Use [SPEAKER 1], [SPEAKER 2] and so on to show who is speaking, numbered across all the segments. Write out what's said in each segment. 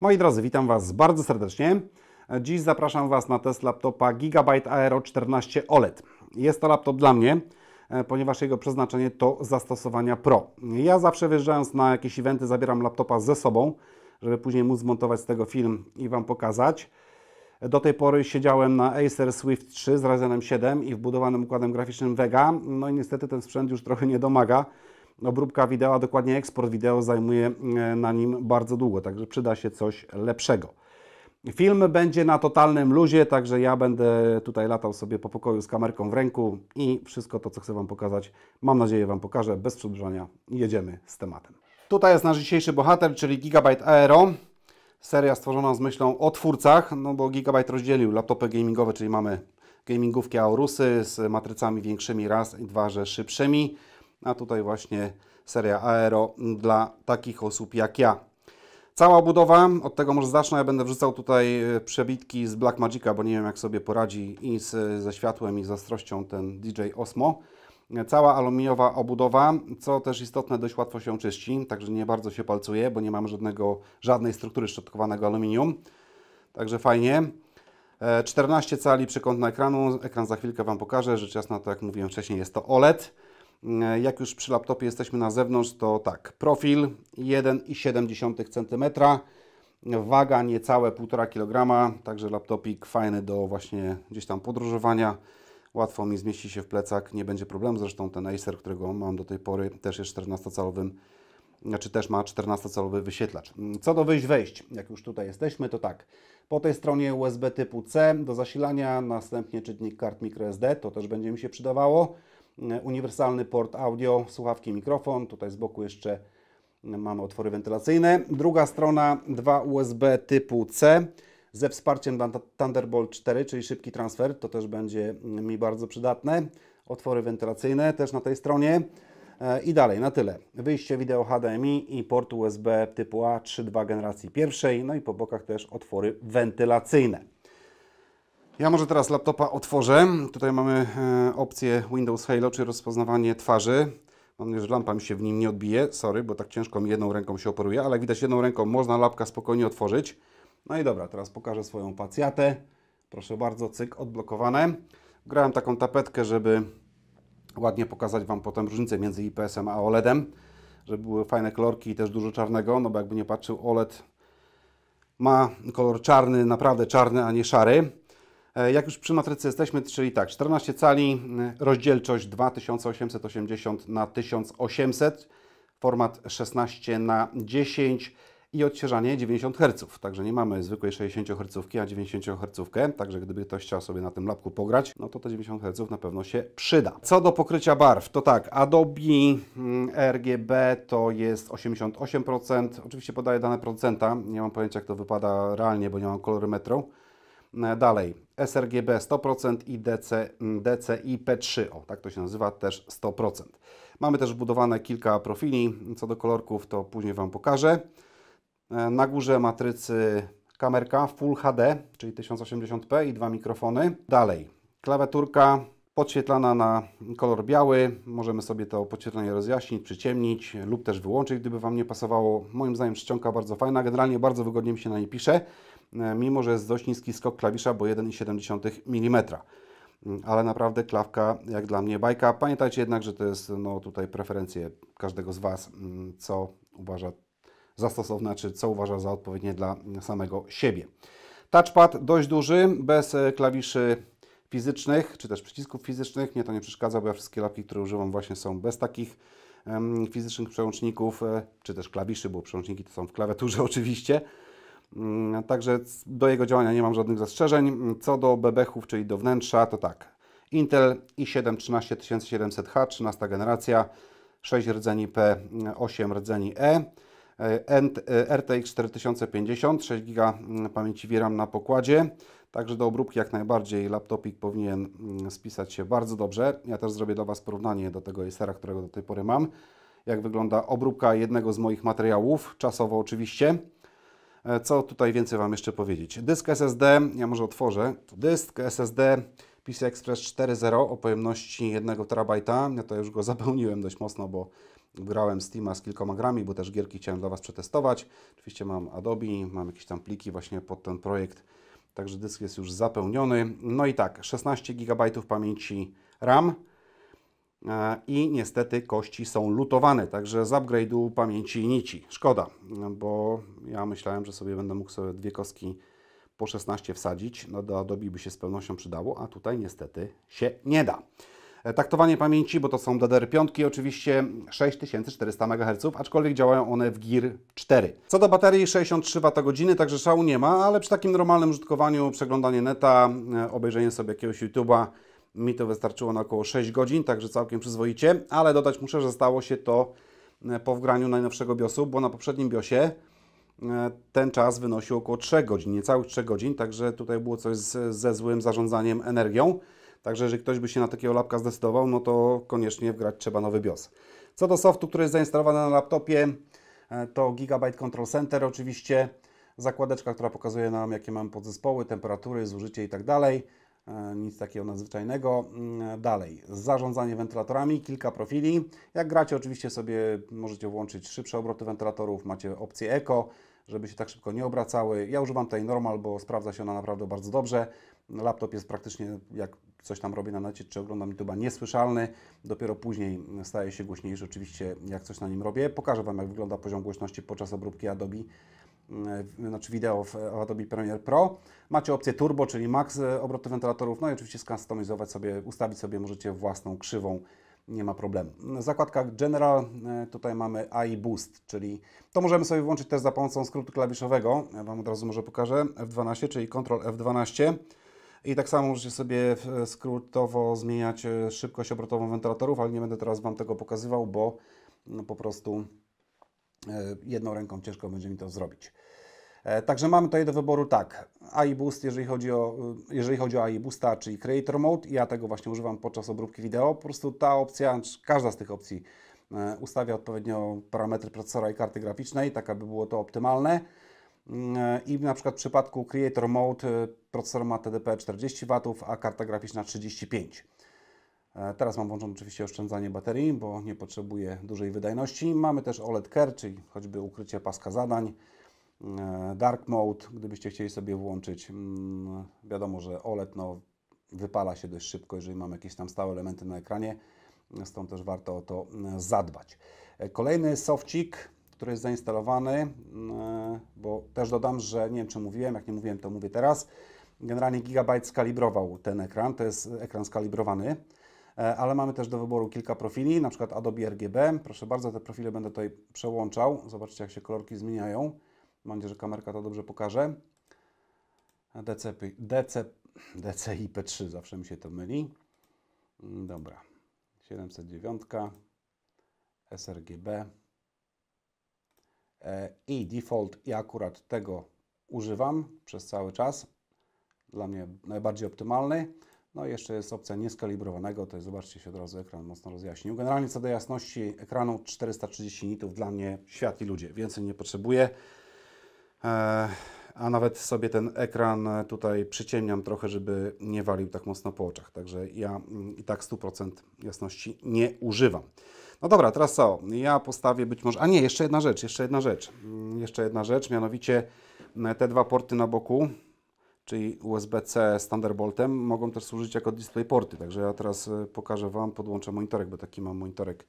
[SPEAKER 1] Moi drodzy, witam Was bardzo serdecznie. Dziś zapraszam Was na test laptopa Gigabyte Aero 14 OLED. Jest to laptop dla mnie, e, ponieważ jego przeznaczenie to zastosowania pro. Ja zawsze wyjeżdżając na jakieś eventy zabieram laptopa ze sobą, żeby później móc zmontować z tego film i Wam pokazać. Do tej pory siedziałem na Acer Swift 3 z Ryzenem 7 i wbudowanym układem graficznym Vega. No i niestety ten sprzęt już trochę nie domaga obróbka wideo, dokładnie eksport wideo zajmuje e, na nim bardzo długo, także przyda się coś lepszego. Film będzie na totalnym luzie, także ja będę tutaj latał sobie po pokoju z kamerką w ręku i wszystko to, co chcę Wam pokazać, mam nadzieję Wam pokażę. Bez przedłużania jedziemy z tematem. Tutaj jest nasz dzisiejszy bohater, czyli Gigabyte Aero. Seria stworzona z myślą o twórcach, no bo Gigabyte rozdzielił laptopy gamingowe, czyli mamy gamingówki Aorusy z matrycami większymi raz i dwa, że szybszymi a tutaj właśnie seria Aero dla takich osób jak ja. Cała budowa, od tego może zacznę, ja będę wrzucał tutaj e, przebitki z Blackmagica, bo nie wiem jak sobie poradzi i z, ze światłem i z ostrością ten DJ Osmo. E, cała aluminiowa obudowa, co też istotne, dość łatwo się czyści, także nie bardzo się palcuje, bo nie mamy żadnego, żadnej struktury szczotkowanego aluminium. Także fajnie. 14 e, cali przekątna ekranu, ekran za chwilkę Wam pokażę, rzecz jasna, to, tak jak mówiłem wcześniej, jest to OLED. E, jak już przy laptopie jesteśmy na zewnątrz, to tak, profil 1,7 cm, waga niecałe 1,5 kg, także laptopik fajny do właśnie gdzieś tam podróżowania. Łatwo mi zmieści się w plecak, nie będzie problemu. Zresztą ten Acer, którego mam do tej pory, też jest 14-calowym, znaczy też ma 14-calowy wyświetlacz. Co do wyjść-wejść, jak już tutaj jesteśmy, to tak. Po tej stronie USB typu C do zasilania, następnie czytnik kart microSD, to też będzie mi się przydawało. E, uniwersalny port audio, słuchawki, mikrofon. Tutaj z boku jeszcze mamy otwory wentylacyjne. Druga strona, dwa USB typu C ze wsparciem Thunderbolt 4, czyli szybki transfer. To też będzie mi bardzo przydatne. Otwory wentylacyjne też na tej stronie. E, I dalej, na tyle. Wyjście wideo HDMI i port USB typu A 3.2 generacji pierwszej, no i po bokach też otwory wentylacyjne. Ja może teraz laptopa otworzę. Tutaj mamy e, opcję Windows Halo, czyli rozpoznawanie twarzy. Mam nadzieję, że lampa mi się w nim nie odbije. Sorry, bo tak ciężko mi jedną ręką się operuje, ale jak widać jedną ręką można lapka spokojnie otworzyć. No i dobra, teraz pokażę swoją pacjatę. Proszę bardzo, cyk, odblokowane. Grałem taką tapetkę, żeby ładnie pokazać Wam potem różnicę między IPS-em a OLED-em, żeby były fajne kolorki i też dużo czarnego, no bo jakby nie patrzył OLED ma kolor czarny, naprawdę czarny, a nie szary. E, jak już przy matrycy jesteśmy, czyli tak, 14 cali, e, rozdzielczość 2880 na 1800, format 16 na 10 i odświeżanie 90 Hz. Także nie mamy zwykłej 60 Hz, a 90 Hz. Także gdyby ktoś chciał sobie na tym lapku pograć, no to te 90 Hz na pewno się przyda. Co do pokrycia barw, to tak, Adobe mm, RGB to jest 88%. Oczywiście podaję dane procenta, nie mam pojęcia jak to wypada realnie, bo nie mam kolorymetru E, dalej, sRGB 100% i DC, DCI P3, o, tak to się nazywa, też 100%. Mamy też wbudowane kilka profili, co do kolorków to później Wam pokażę. E, na górze matrycy kamerka Full HD, czyli 1080p i dwa mikrofony. Dalej, klawiaturka podświetlana na kolor biały. Możemy sobie to podświetlenie rozjaśnić, przyciemnić lub też wyłączyć, gdyby Wam nie pasowało. Moim zdaniem czcionka bardzo fajna, generalnie bardzo wygodnie mi się na niej pisze. E, mimo że jest dość niski skok klawisza, bo 1,7 mm. Ale naprawdę klawka, jak dla mnie, bajka. Pamiętajcie jednak, że to jest no, tutaj preferencje każdego z Was, mm, co uważa za stosowne, czy co uważa za odpowiednie dla samego siebie. Touchpad dość duży, bez e, klawiszy fizycznych, czy też przycisków fizycznych. Mnie to nie przeszkadza, bo ja wszystkie lapki, które używam właśnie są bez takich fizycznych przełączników, e, czy też klawiszy, bo przełączniki to są w klawiaturze oczywiście. Mm, także do jego działania nie mam żadnych zastrzeżeń. Mm, co do bebechów, czyli do wnętrza, to tak. Intel i7 13700H, 13 generacja, 6 rdzeni P, 8 mm, rdzeni E. RTX 4050, 6 GB pamięci VRAM na pokładzie. Także do obróbki jak najbardziej laptopik powinien spisać się bardzo dobrze. Ja też zrobię dla Was porównanie do tego Acera, którego do tej pory mam. Jak wygląda obróbka jednego z moich materiałów, czasowo oczywiście. E, co tutaj więcej Wam jeszcze powiedzieć? Dysk SSD, ja może otworzę. Dysk SSD PCI Express 4.0 o pojemności 1 TB. Ja to już go zapełniłem dość mocno, bo grałem Steama z kilkoma grami, bo też gierki chciałem dla Was przetestować. Oczywiście mam Adobe, mam jakieś tam pliki właśnie pod ten projekt, także dysk jest już zapełniony. No i tak, 16 GB pamięci RAM. E, i niestety kości są lutowane, także z upgrade'u pamięci nici. Szkoda, bo ja myślałem, że sobie będę mógł sobie dwie kostki po 16 wsadzić, no do Adobe by się z pewnością przydało, a tutaj niestety się nie da. E, taktowanie pamięci, bo to są DDR5, oczywiście 6400 MHz, aczkolwiek działają one w GIR 4. Co do baterii 63 Wh, także szału nie ma, ale przy takim normalnym użytkowaniu, przeglądanie neta, e, obejrzenie sobie jakiegoś YouTube'a, mi to wystarczyło na około 6 godzin, także całkiem przyzwoicie, ale dodać muszę, że stało się to e, po wgraniu najnowszego BIOSu, bo na poprzednim BIOSie e, ten czas wynosił około 3 godzin, niecałych 3 godzin, także tutaj było coś z, ze złym zarządzaniem energią. Także jeżeli ktoś by się na takiego lapka zdecydował, no to koniecznie wgrać trzeba nowy BIOS. Co do softu, który jest zainstalowany na laptopie, e, to Gigabyte Control Center oczywiście, zakładeczka, która pokazuje nam jakie mamy podzespoły, temperatury, zużycie i tak dalej. E, nic takiego nadzwyczajnego. Mm, dalej, zarządzanie wentylatorami, kilka profili. Jak gracie, oczywiście sobie możecie włączyć szybsze obroty wentylatorów, macie opcję eko, żeby się tak szybko nie obracały. Ja używam tej normal, bo sprawdza się ona naprawdę bardzo dobrze. Laptop jest praktycznie, jak coś tam robię na necie czy oglądam YouTube'a, niesłyszalny. Dopiero później staje się głośniejszy, oczywiście, jak coś na nim robię. Pokażę Wam, jak wygląda poziom głośności podczas obróbki Adobe znaczy wideo w Adobe Premiere Pro. Macie opcję turbo, czyli max e, obrotu wentylatorów, no i oczywiście skustomizować sobie, ustawić sobie możecie własną krzywą, nie ma problemu. Zakładka General, e, tutaj mamy AI Boost, czyli to możemy sobie włączyć też za pomocą skrótu klawiszowego. Ja Wam od razu może pokażę, F12, czyli Ctrl F12. I tak samo możecie sobie e, skrótowo zmieniać szybkość obrotową wentylatorów, ale nie będę teraz Wam tego pokazywał, bo no, po prostu E, jedną ręką ciężko będzie mi to zrobić. E, także mamy tutaj do wyboru tak, AI Boost, jeżeli chodzi o, e, jeżeli chodzi o AI Boosta, czyli Creator Mode. Ja tego właśnie używam podczas obróbki wideo. Po prostu ta opcja, każda z tych opcji ustawia odpowiednio parametry procesora i karty graficznej, tak aby było to optymalne. I na przykład w przypadku Creator Mode procesor ma TDP 40 W, a karta graficzna 35 E, teraz mam włączone oczywiście oszczędzanie baterii, bo nie potrzebuję dużej wydajności. Mamy też OLED Care, czyli choćby ukrycie paska zadań. E, Dark Mode, gdybyście chcieli sobie włączyć. Mm, wiadomo, że OLED no, wypala się dość szybko, jeżeli mamy jakieś tam stałe elementy na ekranie, stąd też warto o to e, zadbać. Kolejny softcik, który jest zainstalowany, bo też dodam, że nie wiem czy mówiłem, jak nie mówiłem to mówię teraz. Generalnie Gigabyte skalibrował ten ekran, to jest ekran skalibrowany E, ale mamy też do wyboru kilka profili, na przykład Adobe RGB. Proszę bardzo, te profile będę tutaj przełączał. Zobaczcie, jak się kolorki zmieniają. Mam nadzieję, że kamerka to dobrze pokaże. DCP, DC, DCIP3, zawsze mi się to myli. Mm, dobra, 709, sRGB e, i default. Ja akurat tego używam przez cały czas. Dla mnie najbardziej optymalny. No i jeszcze jest opcja nieskalibrowanego, to jest, zobaczcie się od razu, ekran mocno rozjaśnił. Generalnie co do jasności ekranu 430 nitów dla mnie świat i ludzie, więcej nie potrzebuję. Eee, a nawet sobie ten ekran tutaj przyciemniam trochę, żeby nie walił tak mocno po oczach. Także ja mm, i tak 100% jasności nie używam. No dobra, teraz co? Ja postawię być może... A nie, jeszcze jedna rzecz, jeszcze jedna rzecz. Mm, jeszcze jedna rzecz, mianowicie mm, te dwa porty na boku czyli USB-C z Thunderboltem, mogą też służyć jako DisplayPorty. Także ja teraz y, pokażę Wam, podłączę monitorek, bo taki mam monitorek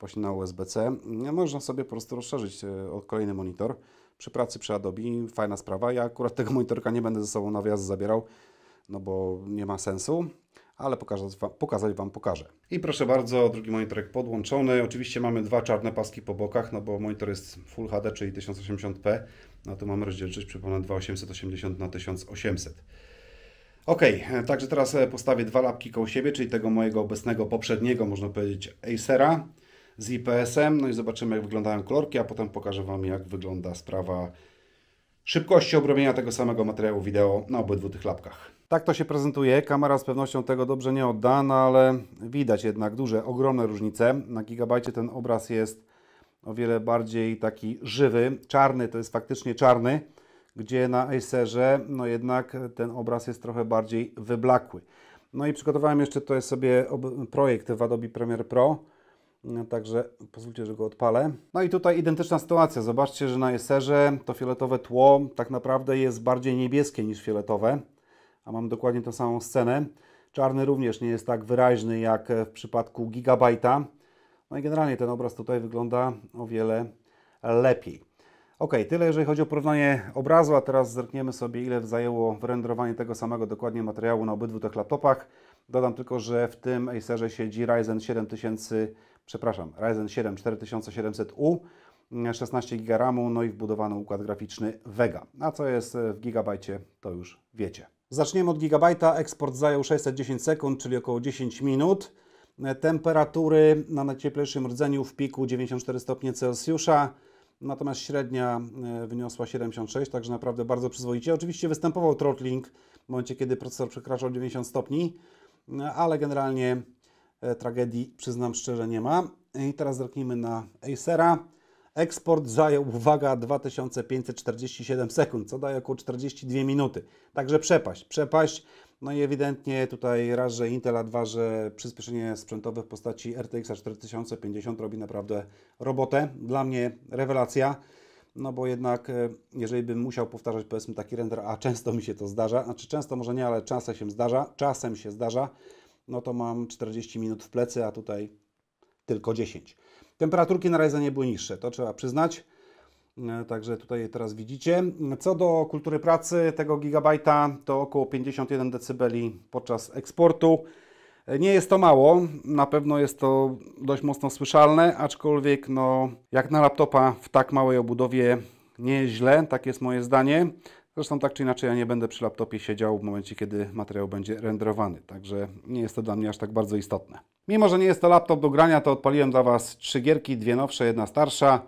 [SPEAKER 1] właśnie na USB-C. No, można sobie po prostu rozszerzyć y, o kolejny monitor przy pracy przy Adobe. Fajna sprawa. Ja akurat tego monitorka nie będę ze sobą na wyjazd zabierał, no bo nie ma sensu ale pokazać wam, pokazać wam pokażę. I proszę bardzo, drugi monitorek podłączony. Oczywiście mamy dwa czarne paski po bokach, no bo monitor jest Full HD, czyli 1080p. No tu mamy rozdzielczość, przypomnę, 2880 na 1800 Ok, e, także teraz e, postawię dwa lapki koło siebie, czyli tego mojego obecnego, poprzedniego, można powiedzieć, Acera z IPS-em. No i zobaczymy, jak wyglądają kolorki, a potem pokażę Wam, jak wygląda sprawa szybkości obrobienia tego samego materiału wideo na obydwu tych lapkach. Tak to się prezentuje. Kamera z pewnością tego dobrze nie odda, no ale widać jednak duże, ogromne różnice. Na gigabajcie ten obraz jest o wiele bardziej taki żywy. Czarny to jest faktycznie czarny, gdzie na Acerze no jednak ten obraz jest trochę bardziej wyblakły. No i przygotowałem jeszcze, to jest sobie projekt w Adobe Premiere Pro. No także pozwólcie, że go odpalę. No i tutaj identyczna sytuacja. Zobaczcie, że na Acerze to fioletowe tło tak naprawdę jest bardziej niebieskie niż fioletowe a mam dokładnie tą samą scenę. Czarny również nie jest tak wyraźny jak w przypadku Gigabajta. No i generalnie ten obraz tutaj wygląda o wiele lepiej. Ok, tyle jeżeli chodzi o porównanie obrazu, a teraz zerkniemy sobie ile zajęło wyrenderowanie tego samego dokładnie materiału na obydwu tych laptopach. Dodam tylko, że w tym Acerze siedzi Ryzen 7000, przepraszam, Ryzen 7 4700U, 16 GB RAMu, no i wbudowany układ graficzny Vega. A co jest w gigabajcie, to już wiecie. Zaczniemy od gigabajta. Eksport zajął 610 sekund, czyli około 10 minut. E, temperatury na najcieplejszym rdzeniu w piku 94 stopnie Celsjusza, natomiast średnia e, wyniosła 76, także naprawdę bardzo przyzwoicie. Oczywiście występował throttling w momencie, kiedy procesor przekraczał 90 stopni, e, ale generalnie tragedii, przyznam szczerze, nie ma. I teraz zerknijmy na Acera. Eksport zajął, uwaga, 2547 sekund, co daje około 42 minuty. Także przepaść, przepaść. No i ewidentnie tutaj raz, że Intel, a dwa, że przyspieszenie sprzętowe w postaci RTX 4050 robi naprawdę robotę. Dla mnie rewelacja, no bo jednak e, jeżeli bym musiał powtarzać powiedzmy taki render, a często mi się to zdarza, znaczy często może nie, ale czasem się zdarza, czasem się zdarza, no to mam 40 minut w plecy, a tutaj tylko 10. Temperaturki na razie nie były niższe, to trzeba przyznać. E, także tutaj teraz widzicie. Co do kultury pracy tego gigabajta, to około 51 dB podczas eksportu. E, nie jest to mało, na pewno jest to dość mocno słyszalne, aczkolwiek no, jak na laptopa w tak małej obudowie nieźle, tak jest moje zdanie. Zresztą tak czy inaczej ja nie będę przy laptopie siedział w momencie, kiedy materiał będzie renderowany, także nie jest to dla mnie aż tak bardzo istotne. Mimo, że nie jest to laptop do grania, to odpaliłem dla Was trzy gierki, dwie nowsze, jedna starsza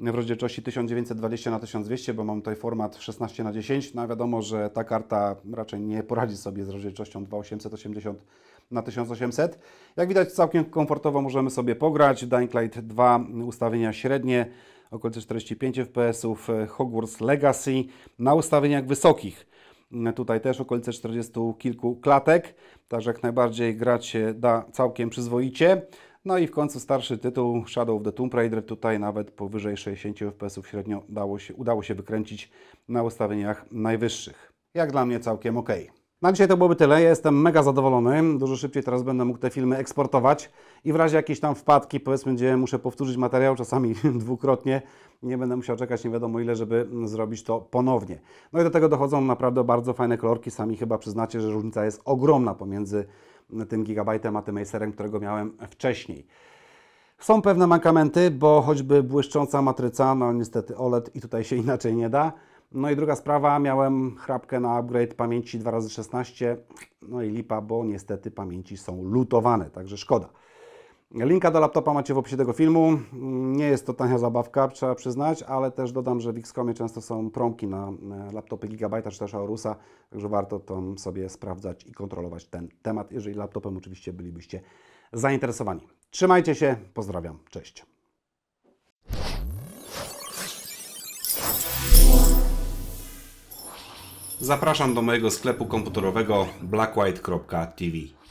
[SPEAKER 1] w rozdzielczości 1920 na 1200 bo mam tutaj format 16 na 10 no wiadomo, że ta karta raczej nie poradzi sobie z rozdzielczością 2880 na 1800. Jak widać całkiem komfortowo możemy sobie pograć. Dying Light 2 ustawienia średnie, około 45 fps, Hogwarts Legacy na ustawieniach wysokich tutaj też okolice 40 kilku klatek, także jak najbardziej grać się da całkiem przyzwoicie. No i w końcu starszy tytuł Shadow of the Tomb Raider, tutaj nawet powyżej 60 fps średnio udało się, udało się wykręcić na ustawieniach najwyższych. Jak dla mnie całkiem ok. Na dzisiaj to byłoby tyle, ja jestem mega zadowolony, dużo szybciej teraz będę mógł te filmy eksportować i w razie jakiejś tam wpadki, powiedzmy, gdzie muszę powtórzyć materiał, czasami dwukrotnie, nie będę musiał czekać nie wiadomo ile, żeby zrobić to ponownie. No i do tego dochodzą naprawdę bardzo fajne kolorki, sami chyba przyznacie, że różnica jest ogromna pomiędzy tym gigabajtem a tym Acerem, którego miałem wcześniej. Są pewne mankamenty, bo choćby błyszcząca matryca, no niestety OLED i tutaj się inaczej nie da. No i druga sprawa, miałem chrapkę na upgrade pamięci 2x16, no i lipa, bo niestety pamięci są lutowane, także szkoda. Linka do laptopa macie w opisie tego filmu. Nie jest to tania zabawka, trzeba przyznać, ale też dodam, że w Xcomie często są promki na e, laptopy gigabyte czy też Aurusa, także warto to sobie sprawdzać i kontrolować ten temat, jeżeli laptopem oczywiście bylibyście zainteresowani. Trzymajcie się, pozdrawiam, cześć. Zapraszam do mojego sklepu komputerowego blackwhite.tv.